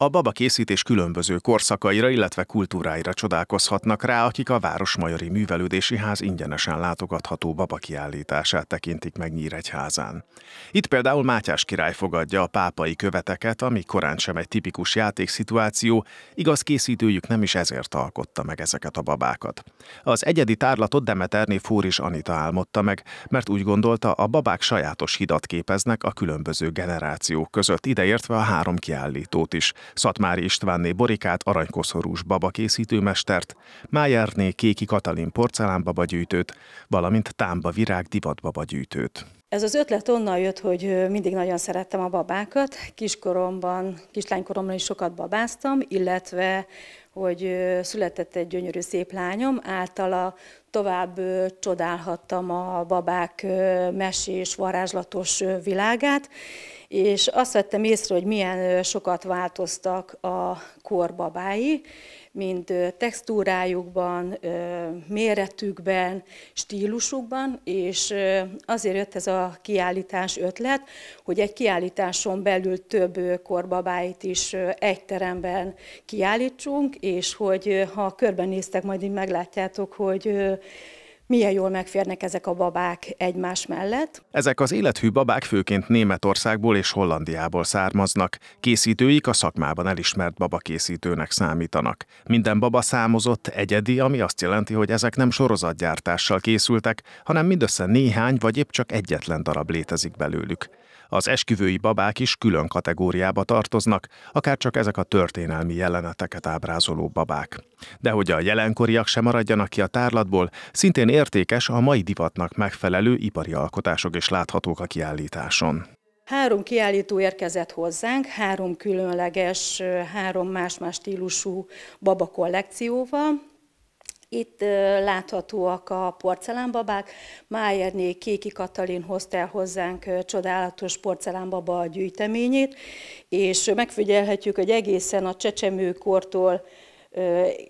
A baba készítés különböző korszakaira, illetve kultúráira csodálkozhatnak rá, akik a Városmajori Művelődési Ház ingyenesen látogatható baba kiállítását tekintik meg Nyíregyházán. Itt például Mátyás király fogadja a pápai követeket, ami korán sem egy tipikus játékszituáció, igaz készítőjük nem is ezért alkotta meg ezeket a babákat. Az egyedi tárlatot Demeterné Fóris Anita álmodta meg, mert úgy gondolta, a babák sajátos hidat képeznek a különböző generációk között, ideértve a három kiállítót is – Szatmári Istvánné Borikát aranykoszorús készítőmestert, Májárné Kéki Katalin gyűjtőt, valamint Támba Virág gyűjtőt. Ez az ötlet onnan jött, hogy mindig nagyon szerettem a babákat. Kiskoromban, kislánykoromban is sokat babáztam, illetve hogy született egy gyönyörű szép lányom, általa tovább csodálhattam a babák mesés, varázslatos világát, és azt vettem észre, hogy milyen sokat változtak a korbabái, mind textúrájukban, méretükben, stílusukban, és azért jött ez a kiállítás ötlet, hogy egy kiállításon belül több korbabáit is egy teremben kiállítsunk, és hogy ha körbenéztek, majd így meglátjátok, hogy milyen jól megférnek ezek a babák egymás mellett. Ezek az élethű babák főként Németországból és Hollandiából származnak. Készítőik a szakmában elismert babakészítőnek számítanak. Minden baba számozott, egyedi, ami azt jelenti, hogy ezek nem sorozatgyártással készültek, hanem mindössze néhány vagy épp csak egyetlen darab létezik belőlük. Az esküvői babák is külön kategóriába tartoznak, akár csak ezek a történelmi jeleneteket ábrázoló babák. De hogy a jelenkoriak sem maradjanak ki a tárlatból, szintén értékes a mai divatnak megfelelő ipari alkotások is láthatók a kiállításon. Három kiállító érkezett hozzánk, három különleges, három más-más stílusú baba kollekcióval, itt láthatóak a porcelánbabák. Májerné Kéki Katalin hozta el hozzánk csodálatos porcelánbaba gyűjteményét, és megfigyelhetjük, hogy egészen a csecsemőkortól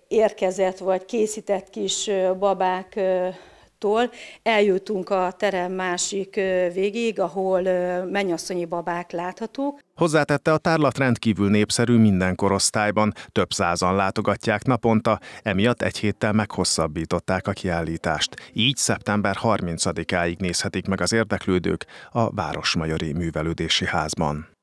érkezett vagy készített kis babák tól eljutunk a terem másik végig, ahol mennyasszonyi babák láthatók. Hozzátette a tárlat rendkívül népszerű minden korosztályban, több százan látogatják naponta, emiatt egy héttel meghosszabbították a kiállítást. Így szeptember 30-áig nézhetik meg az érdeklődők a Városmajori Művelődési Házban.